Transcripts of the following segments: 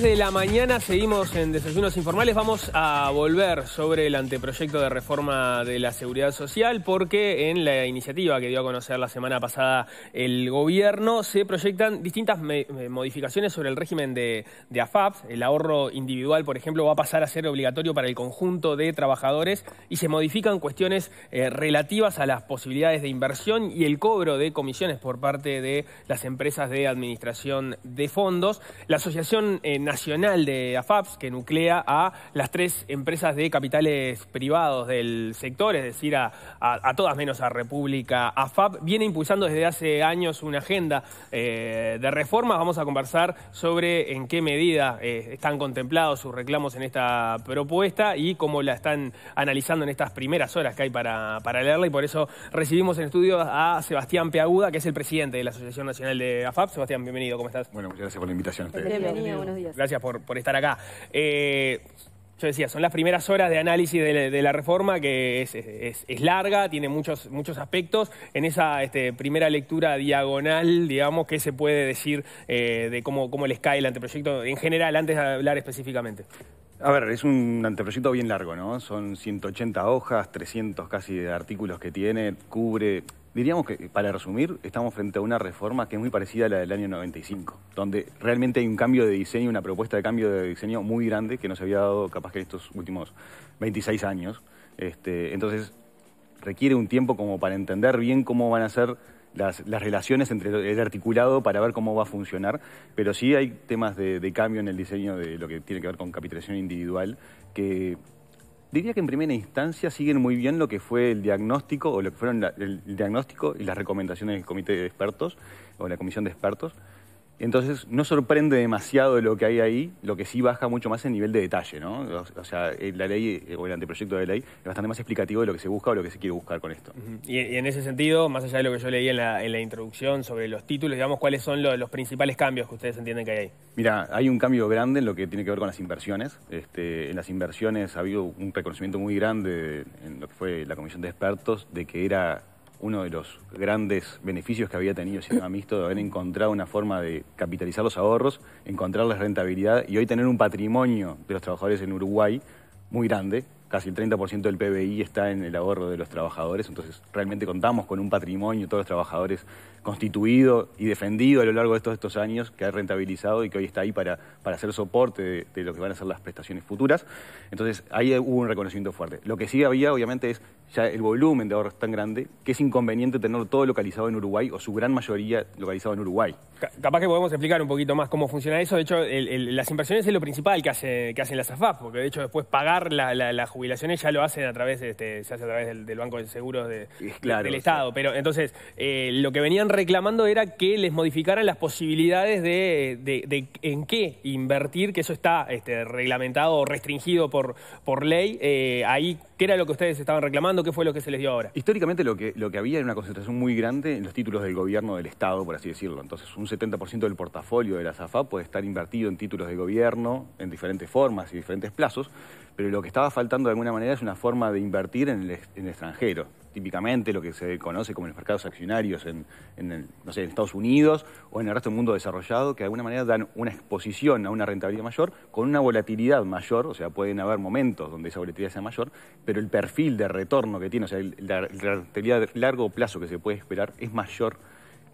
de la mañana seguimos en Desayunos Informales. Vamos a volver sobre el anteproyecto de reforma de la seguridad social porque en la iniciativa que dio a conocer la semana pasada el gobierno se proyectan distintas modificaciones sobre el régimen de, de AFAP. El ahorro individual, por ejemplo, va a pasar a ser obligatorio para el conjunto de trabajadores y se modifican cuestiones eh, relativas a las posibilidades de inversión y el cobro de comisiones por parte de las empresas de administración de fondos. La asociación en nacional de AFAPS que nuclea a las tres empresas de capitales privados del sector, es decir, a, todas menos a República AFAP, viene impulsando desde hace años una agenda eh, de reformas. Vamos a conversar sobre en qué medida eh, están contemplados sus reclamos en esta propuesta y cómo la están analizando en estas primeras horas que hay para, leerla. Y por eso recibimos en estudio a Sebastián Peaguda, que es el presidente de la Asociación Nacional de AFAP. Sebastián, bienvenido, ¿cómo estás? Bueno, muchas gracias por la invitación. Bienvenido, buenos días gracias por, estar acá. Eh, yo decía, son las primeras horas de análisis de, la reforma, que es, larga, tiene muchos, muchos aspectos. En esa este, primera lectura diagonal, digamos, ¿qué se puede decir eh, de cómo, cómo les cae el anteproyecto en general, antes de hablar específicamente? A ver, es un anteproyecto bien largo, ¿no? Son 180 hojas, 300 casi de artículos que tiene, cubre Diríamos que, para resumir, estamos frente a una reforma que es muy parecida a la del año 95, donde realmente hay un cambio de diseño, una propuesta de cambio de diseño muy grande que no se había dado capaz que en estos últimos 26 años. Este, entonces, requiere un tiempo como para entender bien cómo van a ser las, relaciones entre el articulado para ver cómo va a funcionar, pero sí hay temas de, cambio en el diseño de lo que tiene que ver con capitalización individual que Diría que en primera instancia siguen muy bien lo que fue el diagnóstico o lo que fueron el diagnóstico y las recomendaciones del comité de expertos o la comisión de expertos. Entonces no sorprende demasiado lo que hay ahí, lo que sí baja mucho más en nivel de detalle, ¿no? O sea, eh, la ley eh, o el anteproyecto de ley es bastante más explicativo de lo que se busca o lo que se quiere buscar con esto. Y, en ese sentido, más allá de lo que yo leí en la, introducción sobre los títulos, digamos, ¿cuáles son los principales cambios que ustedes entienden que hay ahí? Mira, hay un cambio grande en lo que tiene que ver con las inversiones. Este, en las inversiones ha habido un reconocimiento muy grande en lo que fue la comisión de expertos de que era uno de los grandes beneficios que había tenido el sistema mixto de haber encontrado una forma de capitalizar los ahorros, encontrar la rentabilidad y hoy tener un patrimonio de los trabajadores en Uruguay muy grande. Casi el 30% del PBI está en el ahorro de los trabajadores, entonces realmente contamos con un patrimonio, todos los trabajadores, constituido y defendido a lo largo de todos estos años, que ha rentabilizado y que hoy está ahí para, para hacer soporte de lo que van a ser las prestaciones futuras. Entonces ahí hubo un reconocimiento fuerte. Lo que sí había, obviamente, es ya el volumen de ahorros es tan grande que es inconveniente tenerlo todo localizado en Uruguay o su gran mayoría localizado en Uruguay. capaz que podemos explicar un poquito más cómo funciona eso. De hecho, las inversiones es lo principal que, hace, que hacen las AFAP, porque de hecho después pagar las jubilaciones ya lo hacen a través, de este, se hace a través del, Banco de Seguros del Estado. Pero entonces, eh, lo que venían reclamando era que les modificaran las posibilidades de, en qué invertir, que eso está este, reglamentado o restringido por, por ley. Eh, ahí, ¿qué era lo que ustedes estaban reclamando? qué fue lo que se les dio ahora. Históricamente lo que, lo que había era una concentración muy grande en los títulos del gobierno del Estado, por así decirlo. Entonces un 70% del portafolio de la SAFA puede estar invertido en títulos de gobierno en diferentes formas y diferentes plazos, pero lo que estaba faltando de alguna manera es una forma de invertir en en el extranjero típicamente lo que se conoce como los mercados accionarios en, Estados Unidos o en el resto del mundo desarrollado, que de alguna manera dan una exposición a una rentabilidad mayor con una volatilidad mayor, o sea, pueden haber momentos donde esa volatilidad sea mayor, pero el perfil de retorno que tiene, o sea, la, la rentabilidad de largo plazo que se puede esperar es mayor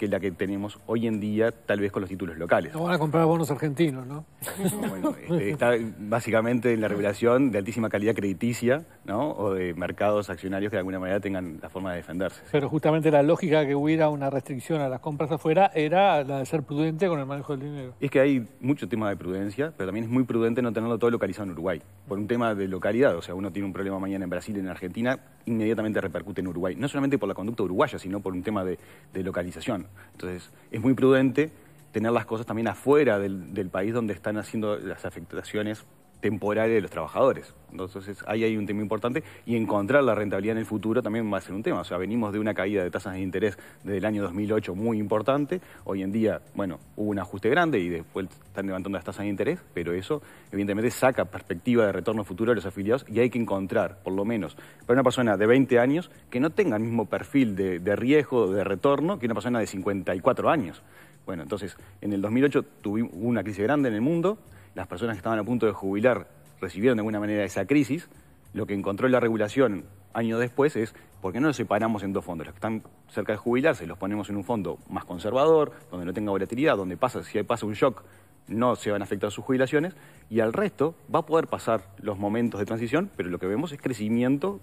que es la que tenemos hoy en día, tal vez con los títulos locales. No van a comprar bonos argentinos, ¿no? bueno, eh, está básicamente en la revelación de altísima calidad crediticia, ¿no? O de mercados accionarios que de alguna manera tengan la forma de defenderse. Pero justamente la lógica que hubiera una restricción a las compras afuera era la de ser prudente con el manejo del dinero. Es que hay mucho tema de prudencia, pero también es muy prudente no tenerlo todo localizado en Uruguay, por un tema de localidad. O sea, uno tiene un problema mañana en Brasil, en Argentina, inmediatamente repercute en Uruguay. No solamente por la conducta uruguaya, sino por un tema de localización. Entonces, es muy prudente tener las cosas también afuera del, del país donde están haciendo las afectaciones temporales de los trabajadores. Entonces ahí hay un tema importante y encontrar la rentabilidad en el futuro también va a ser un tema. O sea, venimos de una caída de tasas de interés desde el año 2008 muy importante. Hoy en día, bueno, hubo un ajuste grande y después están levantando las tasas de interés, pero eso evidentemente saca perspectiva de retorno futuro a los afiliados y hay que encontrar, por lo menos, para una persona de 20 años que no tenga el mismo perfil de, de riesgo, de retorno que una persona de 54 años. Bueno, entonces en el 2008 tuvimos una crisis grande en el mundo las personas que estaban a punto de jubilar recibieron de alguna manera esa crisis, lo que encontró la regulación años después es, ¿por qué no los separamos en dos fondos? Los que están cerca de jubilarse los ponemos en un fondo más conservador, donde no tenga volatilidad, donde pasa, si pasa un shock no se van a afectar sus jubilaciones, y al resto va a poder pasar los momentos de transición, pero lo que vemos es crecimiento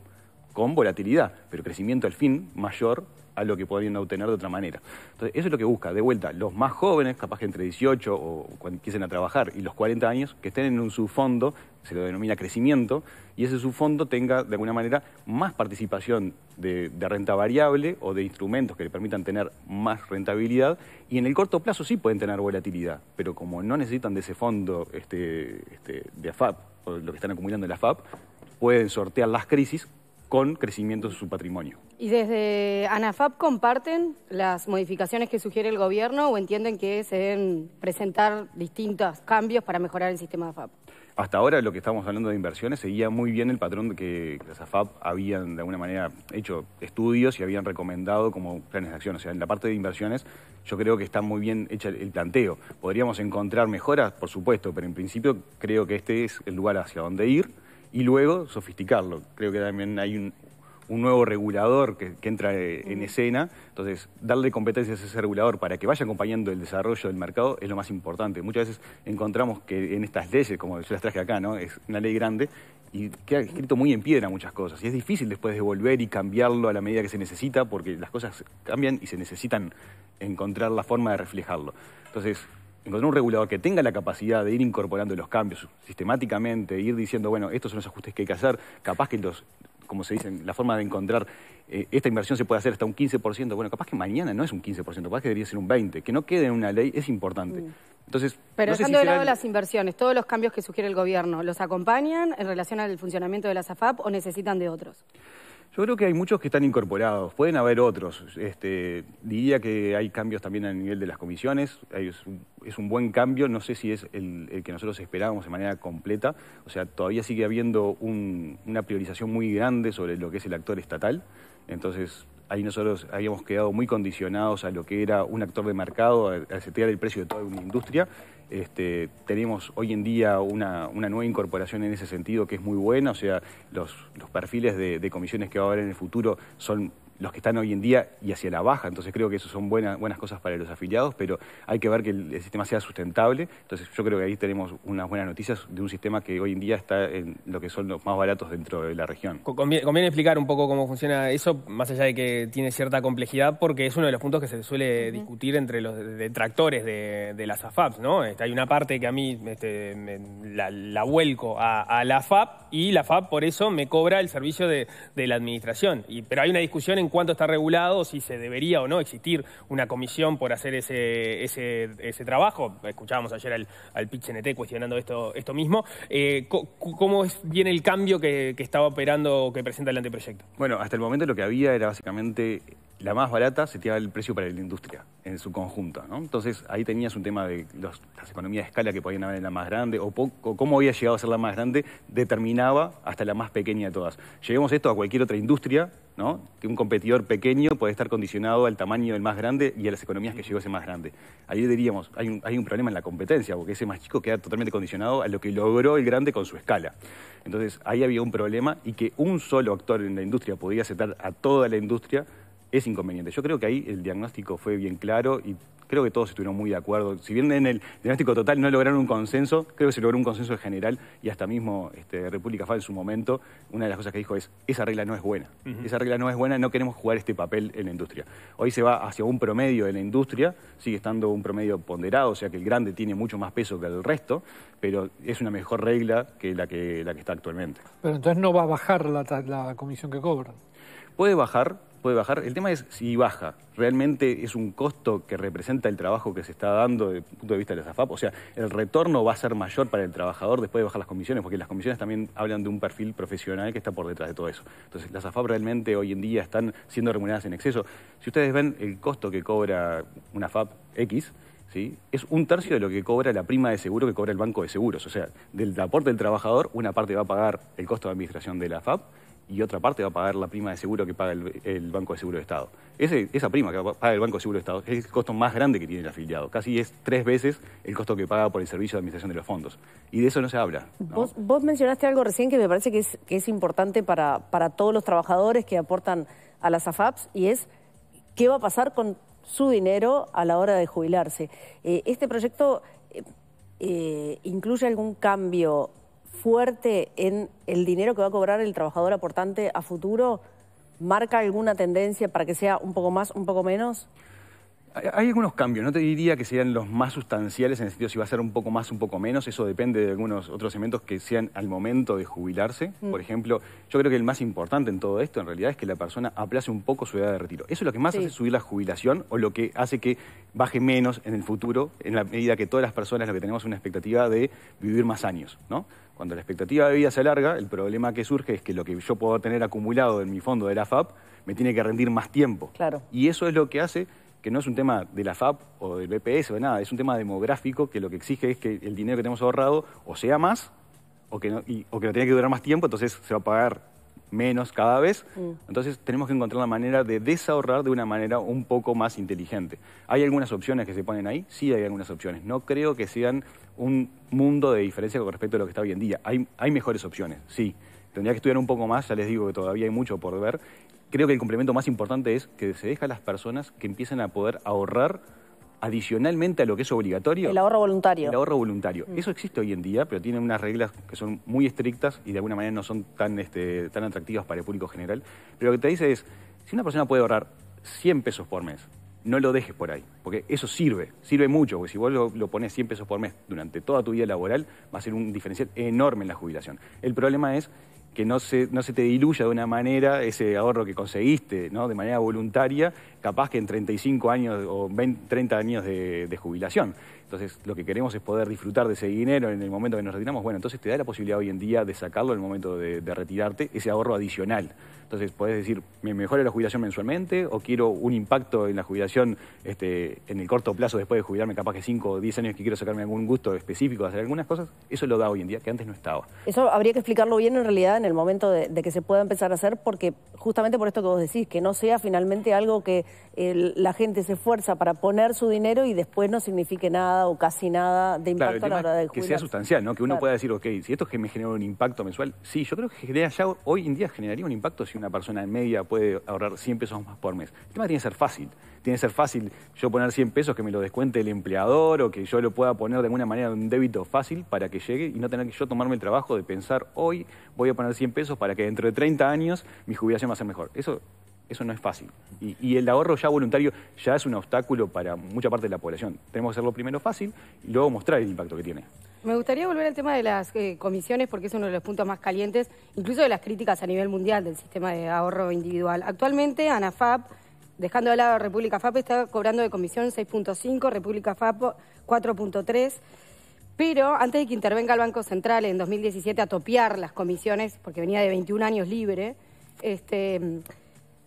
con volatilidad, pero crecimiento al fin mayor a lo que podrían obtener de otra manera. Entonces, eso es lo que busca, de vuelta, los más jóvenes, capaz que entre 18 o cuando empiecen a trabajar, y los 40 años, que estén en un subfondo, se lo denomina crecimiento, y ese subfondo tenga, de alguna manera, más participación de, renta variable o de instrumentos que le permitan tener más rentabilidad, y en el corto plazo sí pueden tener volatilidad, pero como no necesitan de ese fondo este, este, de AFAP, o lo que están acumulando en la AFAP, pueden sortear las crisis con crecimiento de su patrimonio. ¿Y desde ANAFAP comparten las modificaciones que sugiere el gobierno o entienden que se deben presentar distintos cambios para mejorar el sistema de AFAP? Hasta ahora lo que estamos hablando de inversiones seguía muy bien el patrón que las AFAP habían de alguna manera hecho estudios y habían recomendado como planes de acción. O sea, en la parte de inversiones yo creo que está muy bien hecho el planteo. Podríamos encontrar mejoras, por supuesto, pero en principio creo que este es el lugar hacia donde ir y luego sofisticarlo. Creo que también hay un, nuevo regulador que, entra eh, en escena. Entonces, darle competencias a ese regulador para que vaya acompañando el desarrollo del mercado es lo más importante. Muchas veces encontramos que en estas leyes, como yo las traje acá, ¿no? es una ley grande y queda escrito muy en piedra muchas cosas. Y es difícil después devolver y cambiarlo a la medida que se necesita porque las cosas cambian y se necesitan encontrar la forma de reflejarlo. Entonces, encontrar un regulador que tenga la capacidad de ir incorporando los cambios sistemáticamente, ir diciendo, bueno, estos son los ajustes que hay que hacer, capaz que los, como se dice, la forma de encontrar eh, esta inversión se puede hacer hasta un 15%, bueno, capaz que mañana no es un 15%, capaz que debería ser un 20%, que no quede en una ley es importante. Mm. Entonces, Pero dejando de lado las inversiones, todos los cambios que sugiere el gobierno, ¿los acompañan en relación al funcionamiento de la SAFAP o necesitan de otros? Yo creo que hay muchos que están incorporados, pueden haber otros. Este, diría que hay cambios también a nivel de las comisiones, es un, buen cambio, no sé si es el, que nosotros esperábamos de manera completa, o sea, todavía sigue habiendo una priorización muy grande sobre lo que es el actor estatal, entonces ahí nosotros habíamos quedado muy condicionados a lo que era un actor de mercado, a setear el precio de toda una industria. Este, tenemos hoy en día una, nueva incorporación en ese sentido que es muy buena, o sea, los, perfiles de, de comisiones que va a haber en el futuro son los que están hoy en día y hacia la baja. Entonces creo que eso son buenas buenas cosas para los afiliados, pero hay que ver que el, sistema sea sustentable. Entonces yo creo que ahí tenemos unas buenas noticias de un sistema que hoy en día está en lo que son los más baratos dentro de la región. Conviene, explicar un poco cómo funciona eso, más allá de que tiene cierta complejidad, porque es uno de los puntos que se suele discutir entre los detractores de, las AFAPs, ¿no? Este, hay una parte que a mí este, la, vuelco a, la AFAP y la AFAP por eso me cobra el servicio de, la administración. pero hay una discusión en cuánto está regulado, si se debería o no existir una comisión por hacer ese, ese, ese trabajo. Escuchábamos ayer al, al NT cuestionando esto, esto mismo. Eh, ¿Cómo viene el cambio que, que estaba operando, que presenta el anteproyecto? Bueno, hasta el momento lo que había era básicamente la más barata se seteaba el precio para la industria en su conjunto. ¿no? Entonces ahí tenías un tema de las economías de escala que podían haber en la más grande o, cómo había llegado a ser la más grande determinaba hasta la más pequeña de todas. Lleguemos esto a cualquier otra industria, ¿no? que un competidor pequeño puede estar condicionado al tamaño del más grande y a las economías que llegó ese más grande. Ahí diríamos, hay un, hay un problema en la competencia, porque ese más chico queda totalmente condicionado a lo que logró el grande con su escala. Entonces ahí había un problema y que un solo actor en la industria podía aceptar a toda la industria es inconveniente. Yo creo que ahí el diagnóstico fue bien claro y creo que todos estuvieron muy de acuerdo. Si bien en el diagnóstico total no lograron un consenso, creo que se logró un consenso general y hasta mismo este, República FA en su momento, una de las cosas que dijo es, esa regla no es buena, esa regla no es buena, no queremos jugar este papel en la industria. Hoy se va hacia un promedio en la industria, sigue estando un promedio ponderado, o sea que el grande tiene mucho más peso que el resto, pero es una mejor regla que la que, la que está actualmente. Pero entonces no va a bajar la, comisión que cobra. Puede bajar, puede bajar. El tema es si baja. ¿Realmente es un costo que representa el trabajo que se está dando desde el punto de vista de la AFAP, O sea, ¿el retorno va a ser mayor para el trabajador después de bajar las comisiones? Porque las comisiones también hablan de un perfil profesional que está por detrás de todo eso. Entonces, ¿las AFAP realmente hoy en día están siendo remuneradas en exceso? Si ustedes ven el costo que cobra una AFAP X, ¿Sí? es un tercio de lo que cobra la prima de seguro que cobra el banco de seguros. O sea, del aporte del trabajador, una parte va a pagar el costo de administración de la AFAP, y otra parte va a pagar la prima de seguro que paga el, Banco de Seguro de Estado. esa prima que paga el Banco de Seguro de Estado es el costo más grande que tiene el afiliado. Casi es tres veces el costo que paga por el servicio de administración de los fondos. Y de eso no se habla. Vos, mencionaste algo recién que me parece que es, importante para, para todos los trabajadores que aportan a las AFAPs y es qué va a pasar con su dinero a la hora de jubilarse. Eh, este proyecto eh, eh, incluye algún cambio fuerte en el dinero que va a cobrar el trabajador aportante a futuro? ¿Marca alguna tendencia para que sea un poco más, un poco menos? Hay algunos cambios, no te diría que sean los más sustanciales en el sentido si va a ser un poco más, un poco menos, eso depende de algunos otros elementos que sean al momento de jubilarse. Mm. Por ejemplo, yo creo que el más importante en todo esto en realidad es que la persona aplace un poco su edad de retiro. Eso es lo que más hace subir la jubilación o lo que hace que baje menos en el futuro, en la medida que todas las personas lo que tenemos una expectativa de vivir más años, ¿no? Cuando la expectativa de vida se alarga, el problema que surge es que lo que yo puedo tener acumulado en mi fondo de la FAP me tiene que rendir más tiempo. Claro. Y eso es lo que hace que no es un tema de la FAP o del BPS o nada, es un tema demográfico que lo que exige es que el dinero que tenemos ahorrado o sea más o que, no, y, o que no que durar más tiempo, entonces se va a pagar menos cada vez. Mm. Entonces tenemos que encontrar una manera de desahorrar de una manera un poco más inteligente. ¿Hay algunas opciones que se ponen ahí? Sí, hay algunas opciones. No creo que sean un mundo de diferencia con respecto a lo que está hoy en día. Hay, hay mejores opciones, sí. Tendría que estudiar un poco más, ya les digo que todavía hay mucho por ver. Creo que el complemento más importante es que se deja a las personas que empiecen a poder ahorrar adicionalmente a lo que es obligatorio. El ahorro voluntario. El ahorro voluntario. Mm. Eso existe hoy en día, pero tiene unas reglas que son muy estrictas y de alguna manera no son tan, este, tan atractivas para el público general. Pero lo que te dice es, si una persona puede ahorrar 100 pesos por mes, no lo dejes por ahí, porque eso sirve, sirve mucho, porque si vos lo, lo, pones 100 pesos por mes durante toda tu vida laboral, va a ser un diferencial enorme en la jubilación. El problema es que no se, no se te diluya de una manera ese ahorro que conseguiste ¿no? de manera voluntaria, capaz que en 35 años o 20, 30 años de jubilación. Entonces, lo que queremos es poder disfrutar de ese dinero en el momento que nos retiramos. Bueno, entonces te da la posibilidad hoy en día de sacarlo en el momento de, retirarte, ese ahorro adicional. Entonces, podés decir, ¿me mejora la jubilación mensualmente o quiero un impacto en la jubilación este, en el corto plazo después de jubilarme, capaz que 5 o 10 años que quiero sacarme algún gusto específico de hacer algunas cosas? Eso lo da hoy en día, que antes no estaba. Eso habría que explicarlo bien en realidad en el momento de, que se pueda empezar a hacer, porque justamente por esto que vos decís, que no sea finalmente algo que eh, la gente se esfuerza para poner su dinero y después no signifique nada o casi nada de impacto a la hora del Que sea sustancial, ¿no? Que uno pueda decir, ok, si esto es que me genera un impacto mensual, sí, yo creo que ya hoy en día generaría un impacto si una persona en media puede ahorrar 100 pesos más por mes. El tema tiene que ser fácil. Tiene que ser fácil yo poner 100 pesos que me lo descuente el empleador o que yo lo pueda poner de alguna manera un débito fácil para que llegue y no tener que yo tomarme el trabajo de pensar hoy voy a poner 100 pesos para que dentro de 30 años mi jubilación va a ser mejor. Eso eso no es fácil. Y, el ahorro ya voluntario ya es un obstáculo para mucha parte de la población. Tenemos que hacerlo primero fácil y luego mostrar el impacto que tiene. Me gustaría volver al tema de las eh, comisiones porque es uno de los puntos más calientes, incluso de las críticas a nivel mundial del sistema de ahorro individual. Actualmente, ANAFAP, dejando de lado República FAP, está cobrando de comisión 6.5, República FAP 4.3. Pero antes de que intervenga el Banco Central en 2017 a topiar las comisiones, porque venía de 21 años libre, este,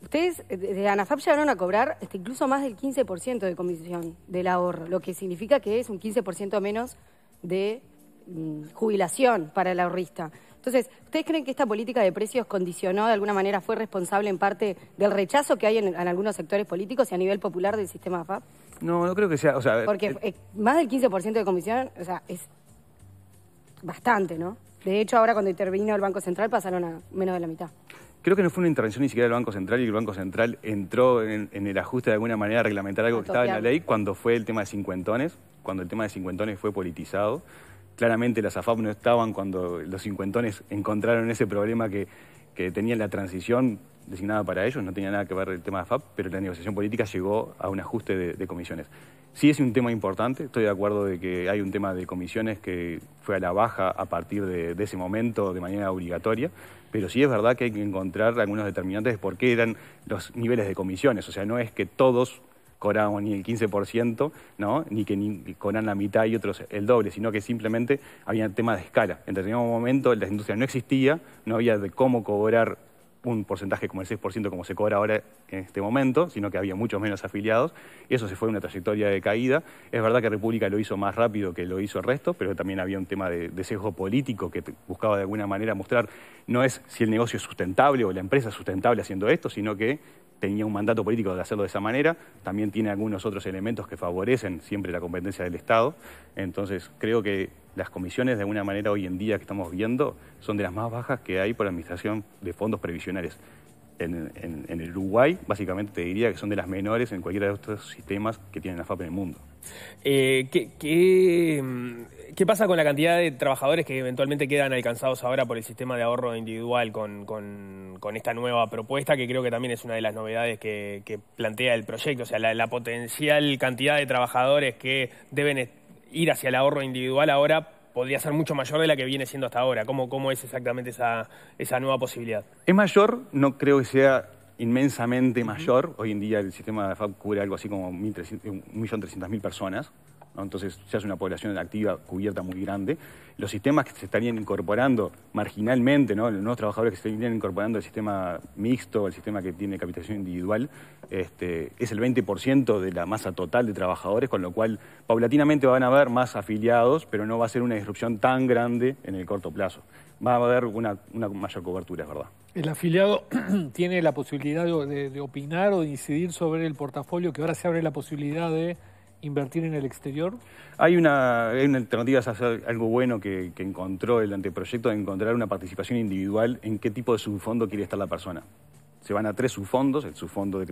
Ustedes eh, de ANAFAP llegaron a cobrar este, incluso más del 15% de comisión del ahorro, lo que significa que es un 15% menos de mm, jubilación para el ahorrista. Entonces, ¿ustedes creen que esta política de precios condicionó, de alguna manera, fue responsable en parte del rechazo que hay en, algunos sectores políticos y a nivel popular del sistema AFAP? No, no creo que sea. Porque eh, eh, más del 15% de comisión, o sea, es bastante, ¿no? De hecho, ahora cuando intervino el Banco Central pasaron a menos de la mitad. Creo que no fue una intervención ni siquiera del Banco Central y el Banco Central entró en, el ajuste de alguna manera a reglamentar algo que estaba en la ley cuando fue el tema de cincuentones, cuando el tema de cincuentones fue politizado. Claramente las AFAP no estaban cuando los cincuentones encontraron ese problema que que tenían la transición designada para ellos, no tenía nada que ver el tema de FAP, pero la negociación política llegó a un ajuste de, comisiones. Sí es un tema importante, estoy de acuerdo de que hay un tema de comisiones que fue a la baja a partir de, de ese momento de manera obligatoria, pero sí es verdad que hay que encontrar algunos determinantes de por qué eran los niveles de comisiones, o sea, no es que todos cobraban ni el 15%, ¿no? ni que ni cobran la mitad y otros el doble, sino que simplemente había tema de escala. En determinado momento la industria no existía, no había de cómo cobrar un porcentaje como el 6% como se cobra ahora en este momento, sino que había muchos menos afiliados. y Eso se fue una trayectoria de caída. Es verdad que República lo hizo más rápido que lo hizo el resto, pero también había un tema de, de sesgo político que buscaba de alguna manera mostrar no es si el negocio es sustentable o la empresa es sustentable haciendo esto, sino que tenía un mandato político de hacerlo de esa manera, también tiene algunos otros elementos que favorecen siempre la competencia del Estado. Entonces, creo que las comisiones de alguna manera hoy en día que estamos viendo son de las más bajas que hay por administración de fondos previsionales. En, el Uruguay, básicamente te diría que son de las menores en cualquiera de otros sistemas que tienen la FAP en el mundo. Eh, mm, ¿qué, pasa con la cantidad de trabajadores que eventualmente quedan alcanzados ahora por el sistema de ahorro individual con, esta nueva propuesta, que creo que también es una de las novedades que, plantea el proyecto? O sea, la, la potencial cantidad de trabajadores que deben estar ir hacia el ahorro individual ahora podría ser mucho mayor de la que viene siendo hasta ahora. ¿Cómo, es exactamente esa, esa nueva posibilidad? Es mayor, no creo que sea inmensamente mayor. Hoy en día el sistema de FAB cubre algo así como 1.300.000 personas. Entonces ya es una población activa cubierta muy grande. Los sistemas que se estarían incorporando marginalmente, los nuevos trabajadores que se estarían incorporando al sistema mixto, al sistema que tiene capitalización individual, este, es el 20% de la masa total de trabajadores, con lo cual paulatinamente van a haber más afiliados, pero no va a ser una disrupción tan grande en el corto plazo. Va a haber una, mayor cobertura, es verdad. ¿El afiliado tiene la posibilidad de, de opinar o de incidir sobre el portafolio que ahora se abre la posibilidad de invertir en el exterior? Hay una, hay alternativa es hacer algo bueno que, encontró el anteproyecto, de encontrar una participación individual en qué tipo de subfondo quiere estar la persona. Se van a tres subfondos, el subfondo de,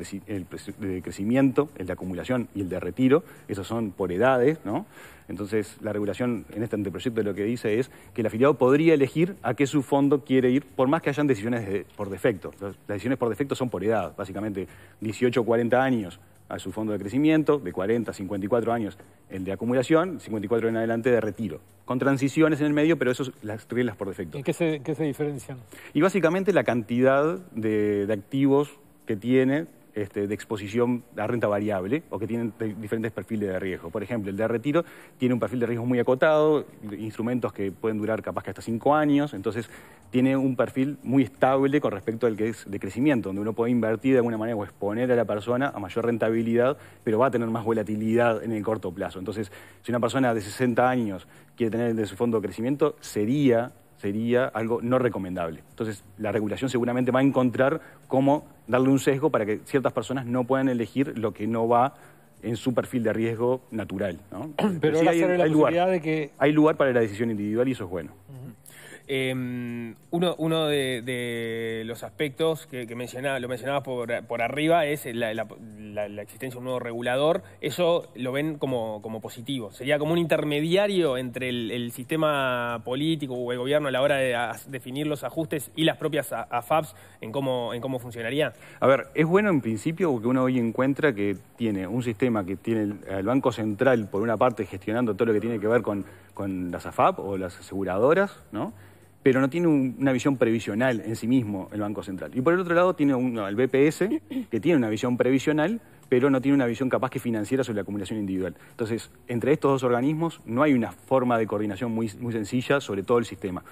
de crecimiento, el de acumulación y el de retiro. Esos son por edades, ¿no? Entonces, la regulación en este anteproyecto lo que dice es que el afiliado podría elegir a qué subfondo quiere ir, por más que hayan decisiones por defecto. Las decisiones por defecto son por edad, básicamente 18 o 40 años a su fondo de crecimiento, de 40 a 54 años el de acumulación, 54 en adelante de retiro, con transiciones en el medio, pero eso es las reglas por defecto. ¿Y qué se, qué diferencian? Y básicamente la cantidad de, de activos que tiene este, de exposición a renta variable o que tienen diferentes perfiles de riesgo. Por ejemplo, el de retiro tiene un perfil de riesgo muy acotado, instrumentos que pueden durar capaz que hasta cinco años, entonces tiene un perfil muy estable con respecto al que es de crecimiento, donde uno puede invertir de alguna manera o exponer a la persona a mayor rentabilidad, pero va a tener más volatilidad en el corto plazo. Entonces, si una persona de 60 años quiere tener de su fondo de crecimiento, sería sería algo no recomendable. Entonces, la regulación seguramente va a encontrar cómo darle un sesgo para que ciertas personas no puedan elegir lo que no va en su perfil de riesgo natural. Pero, la De que... hay lugar para la decisión individual y eso es bueno. Mm. Em, uno, de, los aspectos que, mencionaba, lo mencionabas por, arriba es la, existencia de un nuevo regulador. Eso lo ven como, positivo. Sería como un intermediario entre el, sistema político o el gobierno a la hora de definir los ajustes y las propias AFAPs en cómo, en cómo funcionaría. A ver, es bueno en principio que uno hoy encuentra que tiene un sistema que tiene el, Banco Central, por una parte, gestionando todo lo que tiene que ver con, con las AFAP o las aseguradoras, ¿no? pero no tiene una visión previsional en sí mismo el Banco Central. Y por el otro lado tiene uno, el BPS, que tiene una visión previsional, pero no tiene una visión capaz que financiera sobre la acumulación individual. Entonces, entre estos dos organismos no hay una forma de coordinación muy, muy sencilla sobre todo el sistema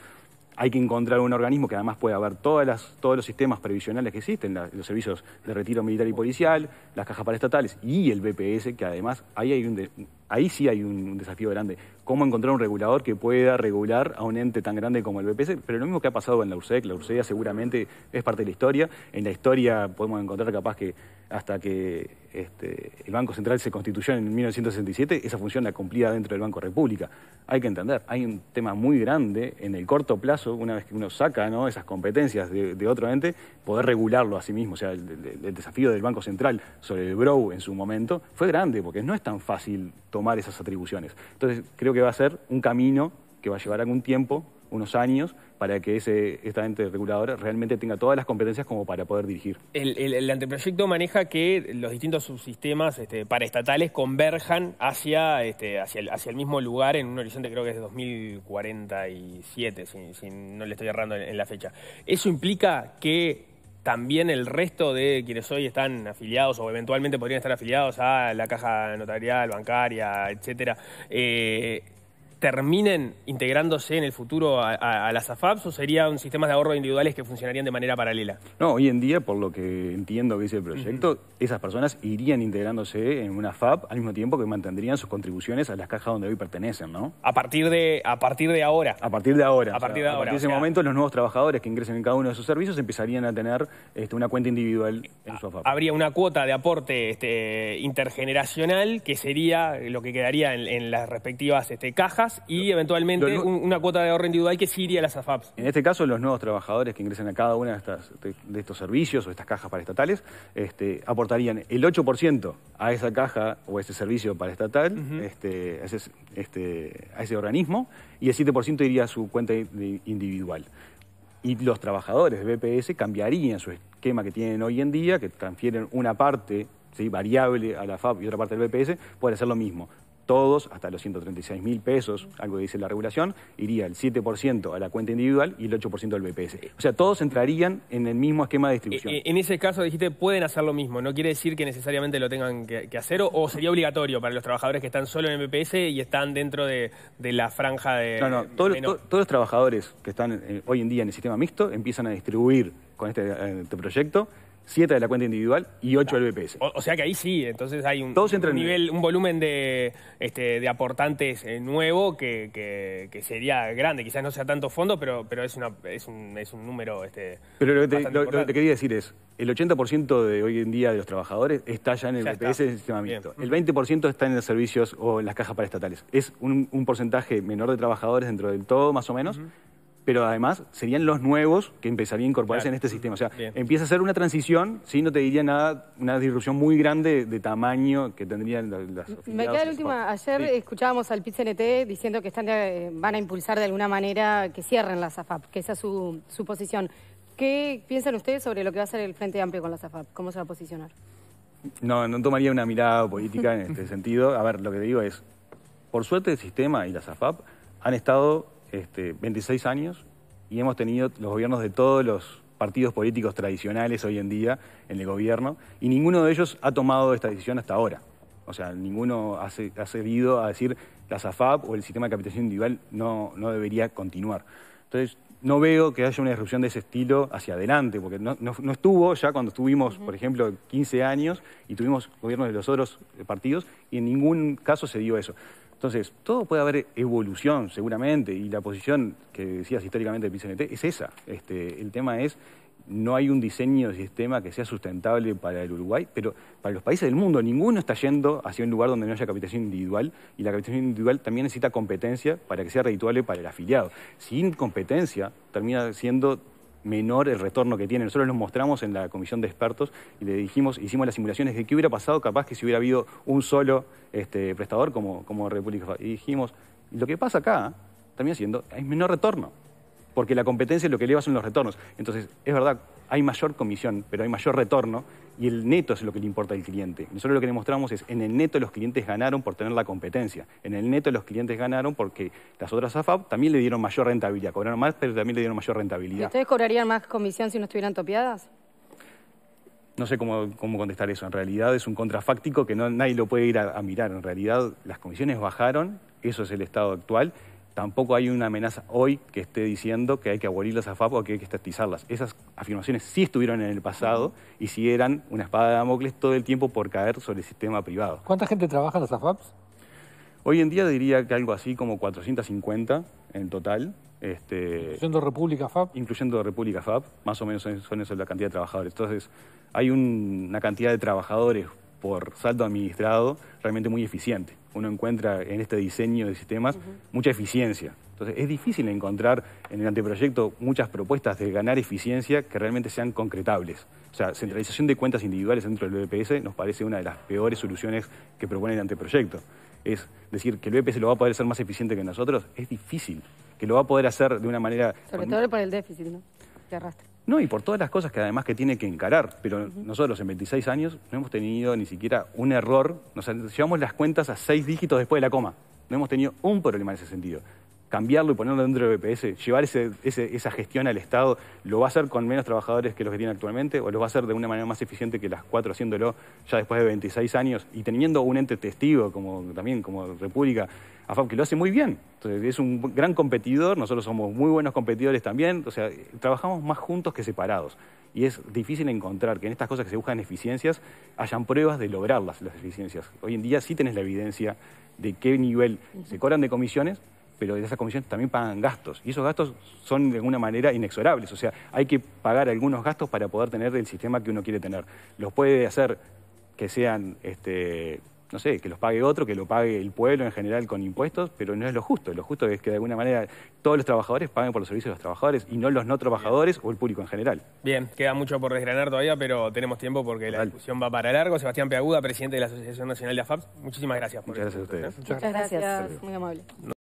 hay que encontrar un organismo que además pueda ver todas las, todos los sistemas previsionales que existen, los servicios de retiro militar y policial, las cajas para estatales y el BPS, que además ahí, hay un ahí sí hay un, desafío grande. ¿Cómo encontrar un regulador que pueda regular a un ente tan grande como el BPS? Pero lo mismo que ha pasado en la URSEC, la URSEA seguramente es parte de la historia. En la historia podemos encontrar capaz que hasta que este, el Banco Central se constituyó en 1967, esa función la cumplía dentro del Banco República. Hay que entender, hay un tema muy grande en el corto plazo una vez que uno saca esas competencias de, otro ente, poder regularlo a sí mismo. O sea, el, desafío del Banco Central sobre el BROW en su momento fue grande, porque no es tan fácil tomar esas atribuciones. Entonces, creo que va a ser un camino que va a llevar algún tiempo unos años para que ese, esta ente reguladora realmente tenga todas las competencias como para poder dirigir. El, anteproyecto maneja que los distintos subsistemas este, paraestatales converjan hacia, este, hacia, el, mismo lugar en un horizonte creo que es de 2047, si, no le estoy errando en, la fecha. ¿Eso implica que también el resto de quienes hoy están afiliados o eventualmente podrían estar afiliados a la caja notarial, bancaria, etcétera, eh, terminen integrándose en el futuro a, las AFAPs o serían sistemas de ahorro individuales que funcionarían de manera paralela? No, hoy en día, por lo que entiendo que dice el proyecto, esas personas irían integrándose en una AFAP al mismo tiempo que mantendrían sus contribuciones a las cajas donde hoy pertenecen, ¿no? A partir de, a partir de ahora. A partir de ahora. A partir de ahora. A ese momento, los nuevos trabajadores que ingresen en cada uno de sus servicios empezarían a tener este, una cuenta individual en su AFAP. Habría una cuota de aporte este, intergeneracional que sería lo que quedaría en, las respectivas este, cajas y eventualmente una cuota de ahorro individual que sí iría a las AFAPs. En este caso, los nuevos trabajadores que ingresen a cada uno de, estos servicios o estas cajas paraestatales estatales, este, aportarían el 8% a esa caja o a ese servicio paraestatal, este, este, a, ese, organismo, y el 7% iría a su cuenta individual. Y los trabajadores de BPS cambiarían su esquema que tienen hoy en día, que transfieren una parte variable a la AFAP y otra parte del BPS, pueden hacer lo mismo todos, hasta los 136 mil pesos, algo que dice la regulación, iría el 7% a la cuenta individual y el 8% al BPS. O sea, todos entrarían en el mismo esquema de distribución. Eh, eh, en ese caso, dijiste, pueden hacer lo mismo. No quiere decir que necesariamente lo tengan que, hacer o, sería obligatorio para los trabajadores que están solo en el BPS y están dentro de, la franja de... No, no, todos los trabajadores que están eh, hoy en día en el sistema mixto empiezan a distribuir con este, este proyecto 7 de la cuenta individual y 8 del BPS. O, sea que ahí sí, entonces hay un, nivel, un volumen de, este, de aportantes eh, nuevo que, sería grande. Quizás no sea tanto fondo, pero, pero es, una, es, un, es un número este, Pero lo que, te, quería decir es, el 80% de hoy en día de los trabajadores está ya en el BPS, el sistema mixto. El 20% está en los servicios o en las cajas paraestatales. Es un, porcentaje menor de trabajadores dentro del todo, más o menos, pero además serían los nuevos que empezarían a incorporarse en este sistema. O sea, empieza a ser una transición, sí, no te diría nada, una disrupción muy grande de tamaño que tendrían las... oficinas. Me queda la última, ayer escuchábamos al PIT-CNT diciendo que están van a impulsar de alguna manera que cierren las AFAP, que esa es su, su posición. ¿Qué piensan ustedes sobre lo que va a hacer el Frente Amplio con las AFAP? ¿Cómo se va a posicionar? No, no tomaría una mirada política en este sentido. A ver, lo que te digo es, por suerte el sistema y las AFAP han estado este, 26 años y hemos tenido los gobiernos de todos los partidos políticos tradicionales hoy en día en el gobierno y ninguno de ellos ha tomado esta decisión hasta ahora. O sea, ninguno ha, servido a decir la SAFAP o el sistema de capitalización individual no, debería continuar. Entonces, no veo que haya una erupción de ese estilo hacia adelante, porque no, estuvo ya cuando estuvimos, por ejemplo, 15 años y tuvimos gobiernos de los otros partidos y en ningún caso se dio eso. Entonces, todo puede haber evolución seguramente y la posición que decías históricamente del PCNT es esa. Este, el tema es, no hay un diseño de sistema que sea sustentable para el Uruguay, pero para los países del mundo ninguno está yendo hacia un lugar donde no haya capitalización individual y la capitalización individual también necesita competencia para que sea redituable para el afiliado. Sin competencia termina siendo menor el retorno que tiene. Nosotros nos mostramos en la comisión de expertos y le dijimos, hicimos las simulaciones de qué hubiera pasado capaz que si hubiera habido un solo este, prestador como, como República. Y dijimos, lo que pasa acá, también siendo, hay menor retorno porque la competencia es lo que eleva son los retornos. Entonces, es verdad, hay mayor comisión, pero hay mayor retorno y el neto es lo que le importa al cliente. Nosotros lo que demostramos es, en el neto los clientes ganaron por tener la competencia, en el neto los clientes ganaron porque las otras AFAP también le dieron mayor rentabilidad, cobraron más, pero también le dieron mayor rentabilidad. ¿Y ustedes cobrarían más comisión si no estuvieran topiadas? No sé cómo, cómo, contestar eso. En realidad es un contrafáctico que nadie lo puede ir a mirar. En realidad las comisiones bajaron, eso es el estado actual, Tampoco hay una amenaza hoy que esté diciendo que hay que abolir las AFAP o que hay que estatizarlas. Esas afirmaciones sí estuvieron en el pasado y sí eran una espada de Damocles todo el tiempo por caer sobre el sistema privado. ¿Cuánta gente trabaja en las AFAPs? Hoy en día diría que algo así como 450 en total. Este, incluyendo República FAP. Incluyendo República FAP, más o menos son, son la cantidad de trabajadores. Entonces, hay una cantidad de trabajadores por saldo administrado realmente muy eficiente uno encuentra en este diseño de sistemas mucha eficiencia. Entonces es difícil encontrar en el anteproyecto muchas propuestas de ganar eficiencia que realmente sean concretables. O sea, centralización de cuentas individuales dentro del BPS nos parece una de las peores soluciones que propone el anteproyecto. Es decir, que el BPS lo va a poder ser más eficiente que nosotros, es difícil. Que lo va a poder hacer de una manera... Sobre todo por el déficit, ¿no? Que arrastra. No, y por todas las cosas que además que tiene que encarar. Pero nosotros en 26 años no hemos tenido ni siquiera un error. Nos llevamos las cuentas a seis dígitos después de la coma. No hemos tenido un problema en ese sentido cambiarlo y ponerlo dentro de BPS, llevar esa gestión al Estado, ¿lo va a hacer con menos trabajadores que los que tiene actualmente o lo va a hacer de una manera más eficiente que las cuatro haciéndolo ya después de 26 años y teniendo un ente testigo como también como República, AFAP, que lo hace muy bien? es un gran competidor, nosotros somos muy buenos competidores también, o sea, trabajamos más juntos que separados. Y es difícil encontrar que en estas cosas que se buscan eficiencias hayan pruebas de lograrlas, las eficiencias. Hoy en día sí tenés la evidencia de qué nivel se cobran de comisiones, pero de esa comisión también pagan gastos. Y esos gastos son de alguna manera inexorables. O sea, hay que pagar algunos gastos para poder tener el sistema que uno quiere tener. Los puede hacer que sean, este, no sé, que los pague otro, que lo pague el pueblo en general con impuestos, pero no es lo justo. Lo justo es que de alguna manera todos los trabajadores paguen por los servicios de los trabajadores y no los no trabajadores o el público en general. Bien, queda mucho por desgranar todavía, pero tenemos tiempo porque la discusión va para largo. Sebastián Peaguda, presidente de la Asociación Nacional de AFAP, muchísimas gracias por Muchas gracias a ustedes. Muchas gracias. muy amable.